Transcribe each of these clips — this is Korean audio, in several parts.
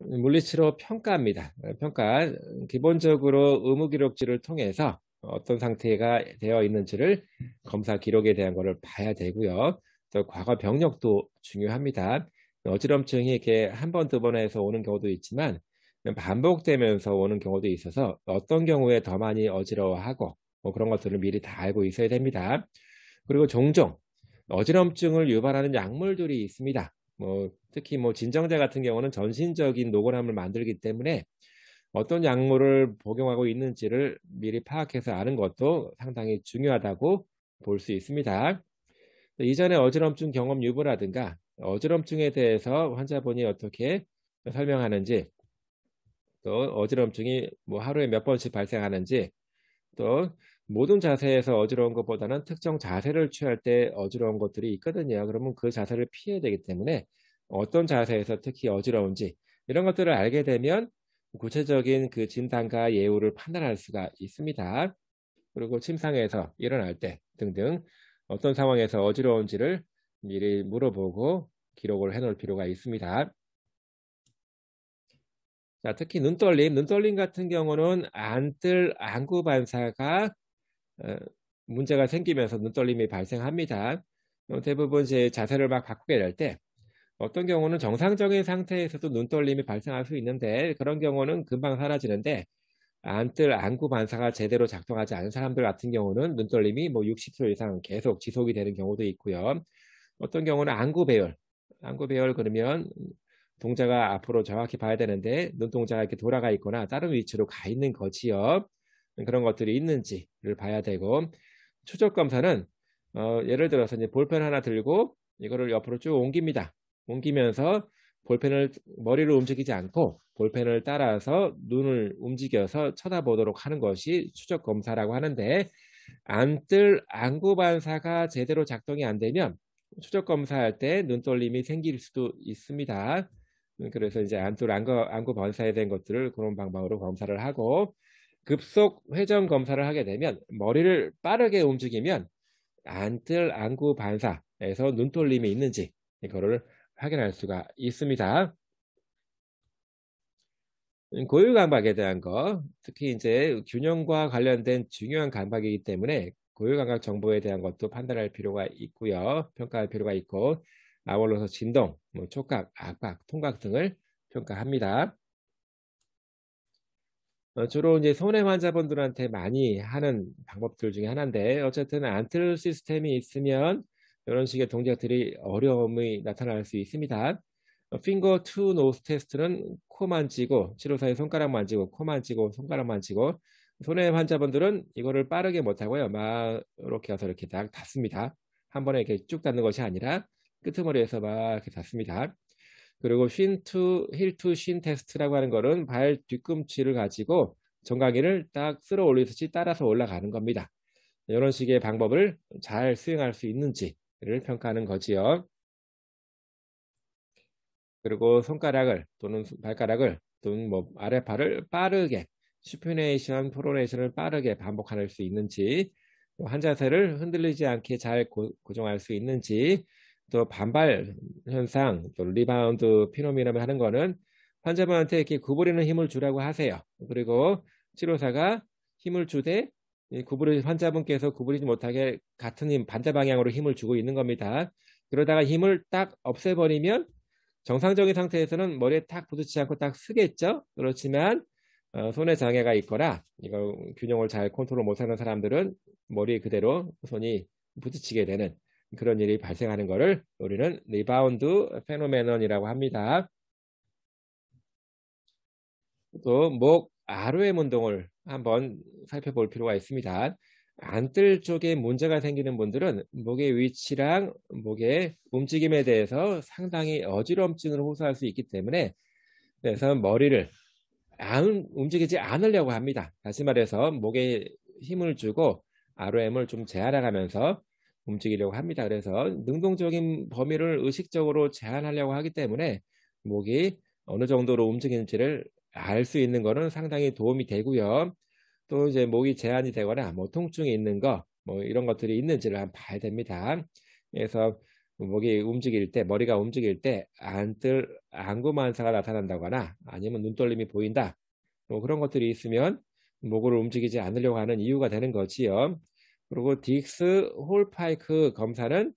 물리치료 평가입니다. 평가 기본적으로 의무 기록지를 통해서 어떤 상태가 되어 있는지를 검사 기록에 대한 것을 봐야 되고요. 또 과거 병력도 중요합니다. 어지럼증이 이렇게 한 번, 두 번에서 오는 경우도 있지만 반복되면서 오는 경우도 있어서 어떤 경우에 더 많이 어지러워하고 뭐 그런 것들을 미리 다 알고 있어야 됩니다. 그리고 종종 어지럼증을 유발하는 약물들이 있습니다. 뭐 특히 뭐 진정제 같은 경우는 전신적인 노골함을 만들기 때문에 어떤 약물을 복용하고 있는지를 미리 파악해서 아는 것도 상당히 중요하다고 볼 수 있습니다. 이전에 어지럼증 경험 유보라든가 어지럼증에 대해서 환자분이 어떻게 설명하는지 또 어지럼증이 뭐 하루에 몇 번씩 발생하는지 또 모든 자세에서 어지러운 것보다는 특정 자세를 취할 때 어지러운 것들이 있거든요. 그러면 그 자세를 피해야 되기 때문에 어떤 자세에서 특히 어지러운지 이런 것들을 알게 되면 구체적인 그 진단과 예후를 판단할 수가 있습니다. 그리고 침상에서 일어날 때 등등 어떤 상황에서 어지러운지를 미리 물어보고 기록을 해놓을 필요가 있습니다. 자, 특히 눈떨림, 눈떨림 같은 경우는 안뜰 안구 반사가 어, 문제가 생기면서 눈떨림이 발생합니다. 대부분 제 자세를 막 바꾸게 될 때 어떤 경우는 정상적인 상태에서도 눈떨림이 발생할 수 있는데 그런 경우는 금방 사라지는데 안뜰 안구 반사가 제대로 작동하지 않은 사람들 같은 경우는 눈떨림이 뭐 60초 이상 계속 지속이 되는 경우도 있고요. 어떤 경우는 안구 배열, 안구 배열 그러면 동자가 앞으로 정확히 봐야 되는데 눈동자가 이렇게 돌아가 있거나 다른 위치로 가 있는 거지요. 그런 것들이 있는지를 봐야 되고 추적 검사는 어, 예를 들어서 이제 볼펜 하나 들고 이거를 옆으로 쭉 옮깁니다. 옮기면서 볼펜을 머리를 움직이지 않고 볼펜을 따라서 눈을 움직여서 쳐다보도록 하는 것이 추적 검사라고 하는데 안뜰 안구 반사가 제대로 작동이 안 되면 추적 검사할 때 눈떨림이 생길 수도 있습니다. 그래서 이제 안뜰 안구, 안구 반사에 대한 것들을 그런 방법으로 검사를 하고 급속 회전 검사를 하게 되면 머리를 빠르게 움직이면 안뜰 안구 반사에서 눈돌림이 있는지 이거를 확인할 수가 있습니다. 음, 고유 감각에 대한 거, 특히 이제 균형과 관련된 중요한 감각이기 때문에 고유 감각 정보에 대한 것도 판단할 필요가 있고요. 평가할 필요가 있고 아울러서 진동, 뭐 촉각, 압박 통각 등을 평가합니다. 어, 주로 이제 소뇌 환자분들한테 많이 하는 방법들 중에 하나인데 어쨌든 안틀 시스템이 있으면 이런 식의 동작들이 어려움이 나타날 수 있습니다. 핑거 투 노스 테스트는 코만 찌고 치료사의 손가락 만찌고 코만 찌고 손가락 만찌고 손해 환자분들은 이거를 빠르게 못하고요. 막 이렇게 해서 이렇게 딱 닿습니다. 한 번에 이렇게 쭉 닿는 것이 아니라 끄트머리에서 막 이렇게 닿습니다. 그리고 쉰투 힐투 쉰 테스트라고 하는 것은 발 뒤꿈치를 가지고 정강이를 딱 쓸어 올리듯이 따라서 올라가는 겁니다. 이런 식의 방법을 잘 수행할 수 있는지를 평가하는 거지요. 그리고 손가락을 또는 발가락을 또는 뭐 아래팔을 빠르게 슈퍼네이션 프로네이션을 빠르게 반복할 수 있는지 환 자세를 흔들리지 않게 잘 고, 정할수 있는지 또 반발 현상, 또 리바운드 피노미라을 하는 거는 환자분한테 이렇게 구부리는 힘을 주라고 하세요. 그리고 치료사가 힘을 주되 구부리 환자분께서 구부리지 못하게 같은 힘 반대 방향으로 힘을 주고 있는 겁니다. 그러다가 힘을 딱 없애버리면 정상적인 상태에서는 머리에 탁 부딪히지 않고 딱 쓰겠죠. 그렇지만 어, 손에 장애가 있거나 이거 균형을 잘 컨트롤 못하는 사람들은 머리 에 그대로 손이 부딪히게 되는 그런 일이 발생하는 것을 우리는 리바운드 페노메논이라고 합니다. 또 목 아로의 운동을 한번 살펴볼 필요가 있습니다. 안뜰 쪽에 문제가 생기는 분들은 목의 위치랑 목의 움직임에 대해서 상당히 어지럼증을 호소할 수 있기 때문에 그래서 머리를 안, 움직이지 않으려고 합니다. 다시 말해서 목에 힘을 주고 ROM을 좀 제한해가면서 움직이려고 합니다. 그래서 능동적인 범위를 의식적으로 제한하려고 하기 때문에 목이 어느 정도로 움직이는지를 알 수 있는 것은 상당히 도움이 되고요. 또 이제 목이 제한이 되거나 뭐 통증이 있는 거뭐 이런 것들이 있는지를 한번 봐야 됩니다. 그래서 목이 움직일 때 머리가 움직일 때 안뜰 안구만사가 나타난다거나 아니면 눈떨림이 보인다 뭐 그런 것들이 있으면 목을 움직이지 않으려고 하는 이유가 되는 거지요. 그리고 딕스 홀파이크 그 검사는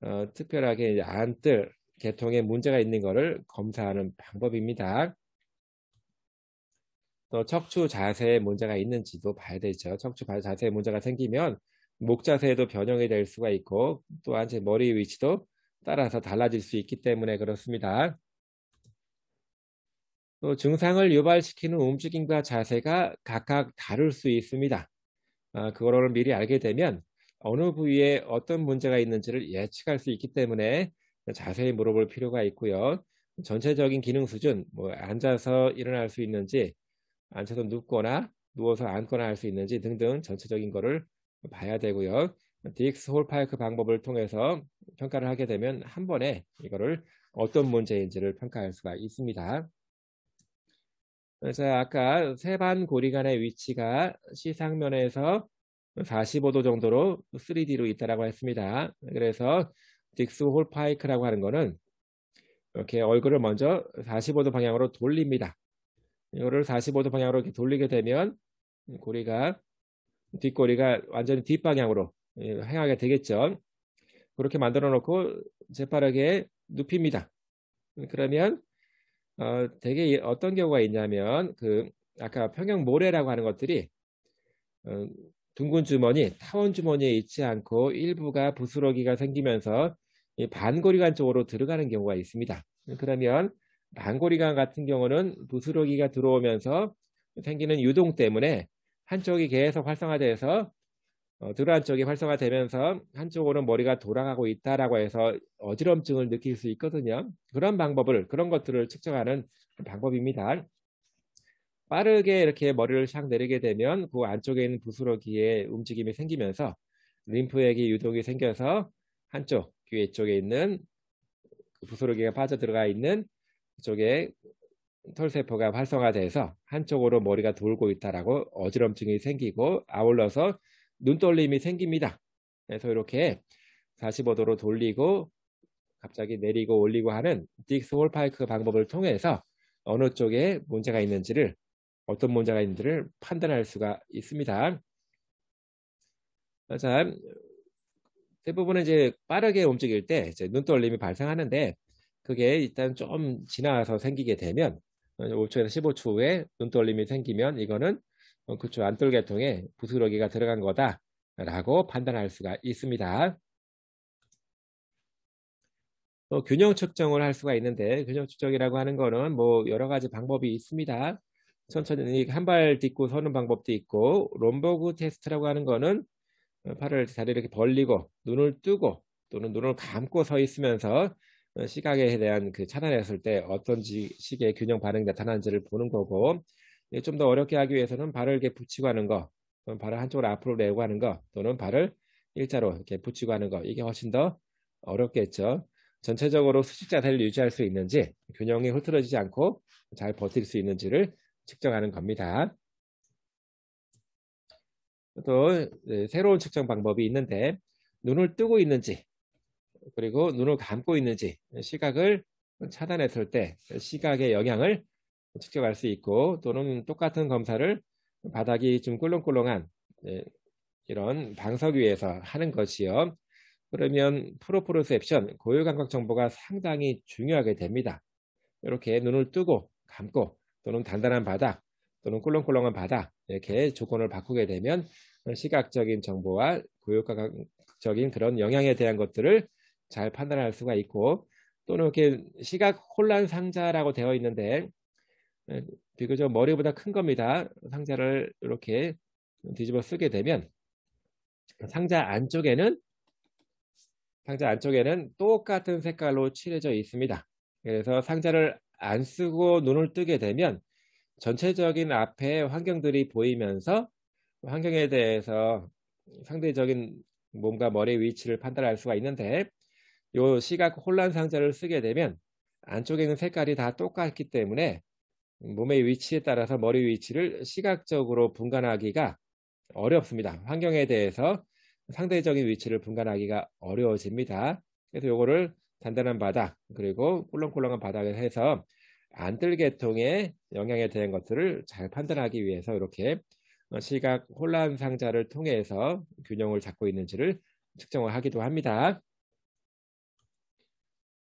어, 특별하게 안뜰 계통에 문제가 있는 것을 검사하는 방법입니다. 또 척추 자세에 문제가 있는지도 봐야 되죠. 척추 자세에 문제가 생기면 목 자세에도 변형이 될 수가 있고 또한 제 머리 위치도 따라서 달라질 수 있기 때문에 그렇습니다. 또 증상을 유발시키는 움직임과 자세가 각각 다를 수 있습니다. 아, 그거를 미리 알게 되면 어느 부위에 어떤 문제가 있는지를 예측할 수 있기 때문에 자세히 물어볼 필요가 있고요. 전체적인 기능 수준, 뭐 앉아서 일어날 수 있는지, 앉아서 눕거나 누워서 앉거나 할 수 있는지 등등 전체적인 거를 봐야 되고요. DX 홀파이크 방법을 통해서 평가를 하게 되면 한 번에 이거를 어떤 문제인지를 평가할 수가 있습니다. 그래서 아까 세반 고리간의 위치가 시상면에서 45도 정도로 3D로 있다라고 했습니다. 그래서 딕스 홀파이크라고 하는 거는 이렇게 얼굴을 먼저 45도 방향으로 돌립니다. 이거를 45도 방향으로 이렇게 돌리게 되면 고리가 뒷고리가 완전히 뒷방향으로 행하게 되겠죠. 그렇게 만들어 놓고 재빠르게 눕힙니다. 그러면 어, 되게 어떤 경우가 있냐면 그 아까 평형 모래라고 하는 것들이 어, 둥근 주머니, 타원 주머니에 있지 않고 일부가 부스러기가 생기면서 반고리관 쪽으로 들어가는 경우가 있습니다. 그러면 반고리관 같은 경우는 부스러기가 들어오면서 생기는 유동 때문에 한쪽이 계속 활성화돼서 어, 들 안쪽이 활성화되면서 한쪽으로 머리가 돌아가고 있다라고 해서 어지럼증을 느낄 수 있거든요. 그런 방법을 그런 것들을 측정하는 방법입니다. 빠르게 이렇게 머리를 샥 내리게 되면 그 안쪽에 있는 부스러기에 움직임이 생기면서 림프액이 유독이 생겨서 한쪽 귀 쪽에 있는 그 부스러기가 빠져 들어가 있는 쪽에 털세포가 활성화돼서 한쪽으로 머리가 돌고 있다라고 어지럼증이 생기고 아울러서 눈떨림이 생깁니다. 그래서 이렇게 45도로 돌리고 갑자기 내리고 올리고 하는 딕스 홀파이크 방법을 통해서 어느 쪽에 문제가 있는지를 어떤 문제가 있는지를 판단할 수가 있습니다. 자, 대부분은 이제 빠르게 움직일 때 눈떨림이 발생하는데 그게 일단 좀 지나서 생기게 되면 5초에서 어, 15초 후에 눈떨림이 생기면 이거는 어, 그쵸 안돌계통에 부스러기가 들어간 거다라고 판단할 수가 있습니다. 또 어, 균형 측정을 할 수가 있는데 균형 측정이라고 하는 거는 뭐 여러 가지 방법이 있습니다. 천천히 한 발 딛고 서는 방법도 있고 롬버그 테스트라고 하는 거는 어, 팔을 다리를 이렇게 벌리고 눈을 뜨고 또는 눈을 감고 서 있으면서 시각에 대한 그 차단했을 때 어떤 식의 균형 반응이 나타나는지를 보는 거고 예, 좀더 어렵게 하기 위해서는 발을 이렇게 붙이고 하는 거, 또는 발을 한쪽으로 앞으로 내고 하는 거, 또는 발을 일자로 이렇게 붙이고 하는 거, 이게 훨씬 더 어렵겠죠. 전체적으로 수직 자세를 유지할 수 있는지, 균형이 흐트러지지 않고 잘 버틸 수 있는지를 측정하는 겁니다. 또 네, 새로운 측정 방법이 있는데 눈을 뜨고 있는지 그리고 눈을 감고 있는지 시각을 차단했을 때 시각의 영향을 뭐 직접 알수 있고 또는 똑같은 검사를 바닥이 좀 꿀렁꿀렁한 예, 이런 방석 위에서 하는 것이요. 그러면 프로포르셉션, 고유감각 정보가 상당히 중요하게 됩니다. 이렇게 눈을 뜨고 감고 또는 단단한 바닥 또는 꿀렁꿀렁한 바닥 이렇게 조건을 바꾸게 되면 시각적인 정보와 고유감각적인 그런 영향에 대한 것들을 잘 판단할 수가 있고 또는 이렇게 시각 혼란 상자라고 되어 있는데 비교적 예, 머리보다 큰 겁니다. 상자를 이렇게 뒤집어 쓰게 되면 상자 안쪽에는 상자 안쪽에는 똑같은 색깔로 칠해져 있습니다. 그래서 상자를 안 쓰고 눈을 뜨게 되면 전체적인 앞에 환경들이 보이면서 환경에 대해서 상대적인 몸과 머리의 위치를 판단할 수가 있는데 이 시각 혼란 상자를 쓰게 되면 안쪽에 있는 색깔이 다 똑같기 때문에 몸의 위치에 따라서 머리 위치를 시각적으로 분간하기가 어렵습니다. 환경에 대해서 상대적인 위치를 분간하기가 어려워집니다. 그래서 요거를 단단한 바닥 그리고 꿀렁꿀렁한 바닥을 해서 안뜰계통의 영향에 대한 것들을 잘 판단하기 위해서 이렇게 어, 시각 혼란 상자를 통해서 균형을 잡고 있는지를 측정을 하기도 합니다.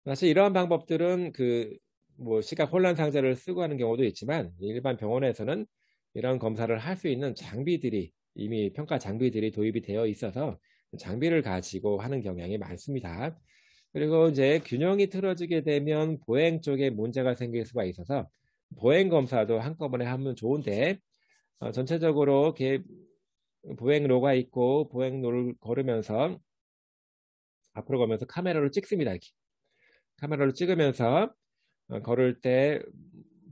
사실 이러한 방법들은 그뭐 시각 혼란 상자를 쓰고 하는 경우도 있지만 일반 병원에서는 이런 검사를 할 수 있는 장비들이 이미 평가 장비들이 도입이 되어 있어서 장비를 가지고 하는 경향이 많습니다. 그리고 이제 균형이 틀어지게 되면 보행 쪽에 문제가 생길 수가 있어서 보행 검사도 한꺼번에 하면 좋은데 어, 전체적으로 이렇게 보행로가 있고 보행로를 걸으면서 앞으로 가면서 카메라로 찍습니다. 이렇게. 카메라로 찍으면서 어, 걸을 때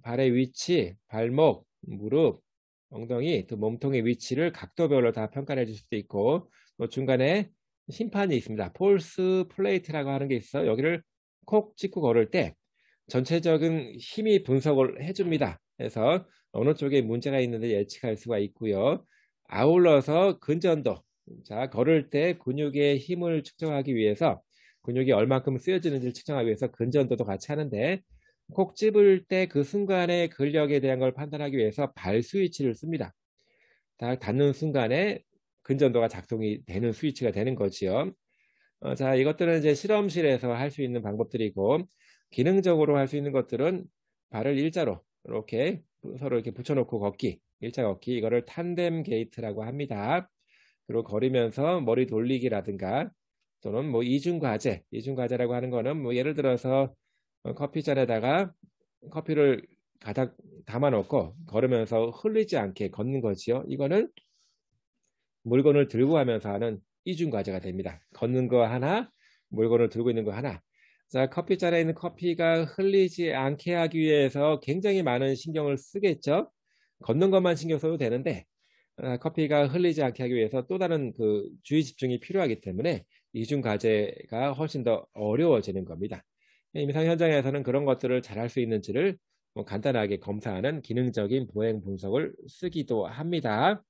발의 위치, 발목, 무릎, 엉덩이, 또 몸통의 위치를 각도별로 다 평가해 줄 수도 있고 또 중간에 심판이 있습니다. 폴스 플레이트라고 하는 게 있어 여기를 콕 찍고 걸을 때 전체적인 힘이 분석을 해줍니다. 그래서 어느 쪽에 문제가 있는지 예측할 수가 있고요. 아울러서 근전도 자 걸을 때 근육의 힘을 측정하기 위해서 근육이 얼만큼 쓰여지는지를 측정하기 위해서 근전도도 같이 하는데 콕 집을 때 그 순간의 근력에 대한 걸 판단하기 위해서 발 스위치를 씁니다. 닿는 순간에 근전도가 작동이 되는 스위치가 되는 거지요. 어, 자, 이것들은 이제 실험실에서 할 수 있는 방법들이고 기능적으로 할 수 있는 것들은 발을 일자로 이렇게 서로 이렇게 붙여놓고 걷기, 일자 걷기 이거를 탄뎀 게이트라고 합니다. 그리고 걸으면서 머리 돌리기라든가 또는 뭐 이중 과제, 이중 과제라고 하는 거는 뭐 예를 들어서 커피잔에다가 커피를 가닥 담아놓고 걸으면서 흘리지 않게 걷는 거지요. 이거는 물건을 들고 하면서 하는 이중 과제가 됩니다. 걷는 거 하나, 물건을 들고 있는 거 하나. 자, 커피잔에 있는 커피가 흘리지 않게 하기 위해서 굉장히 많은 신경을 쓰겠죠. 걷는 것만 신경 써도 되는데 아, 커피가 흘리지 않게 하기 위해서 또 다른 그 주의 집중이 필요하기 때문에 이중 과제가 훨씬 더 어려워지는 겁니다. 임상 현장에서는 그런 것들을 잘 할 수 있는지를 뭐 간단하게 검사하는 기능적인 보행 분석을 쓰기도 합니다.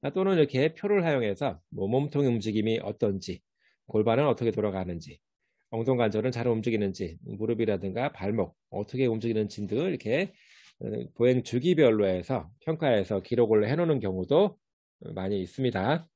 아, 또는 이렇게 표를 사용해서 뭐 몸통 움직임이 어떤지, 골반은 어떻게 돌아가는지, 엉덩 관절은 잘 움직이는지, 무릎이라든가 발목 어떻게 움직이는지 등 이렇게 어, 보행 주기별로 해서 평가해서 기록을 해놓는 경우도 많이 있습니다.